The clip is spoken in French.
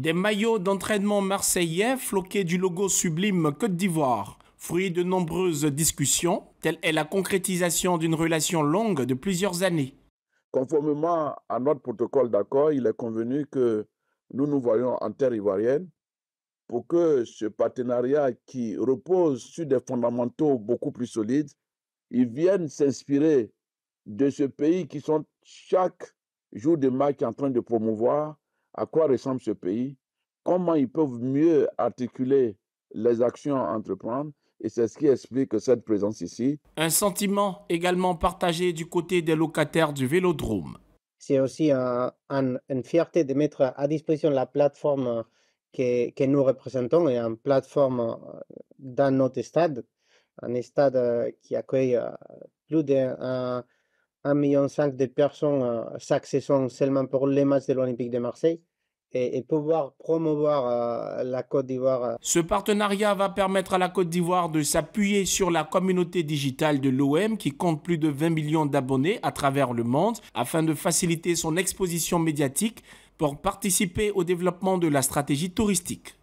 Des maillots d'entraînement marseillais floqués du logo sublime Côte d'Ivoire, fruit de nombreuses discussions, telle est la concrétisation d'une relation longue de plusieurs années. Conformément à notre protocole d'accord, il est convenu que nous nous voyons en terre ivoirienne pour que ce partenariat qui repose sur des fondamentaux beaucoup plus solides, ils viennent s'inspirer de ce pays qui sont chaque jour de match en train de promouvoir à quoi ressemble ce pays, comment ils peuvent mieux articuler les actions à entreprendre. Et c'est ce qui explique cette présence ici. Un sentiment également partagé du côté des locataires du vélodrome. C'est aussi euh, une fierté de mettre à disposition la plateforme euh, que, nous représentons et une plateforme euh, dans notre stade, un stade qui accueille plus de 1,5 million de personnes s'accessant seulement pour les matchs de l'Olympique de Marseille et, pouvoir promouvoir euh, la Côte d'Ivoire. Euh. Ce partenariat va permettre à la Côte d'Ivoire de s'appuyer sur la communauté digitale de l'OM qui compte plus de 20 millions d'abonnés à travers le monde afin de faciliter son exposition médiatique pour participer au développement de la stratégie touristique.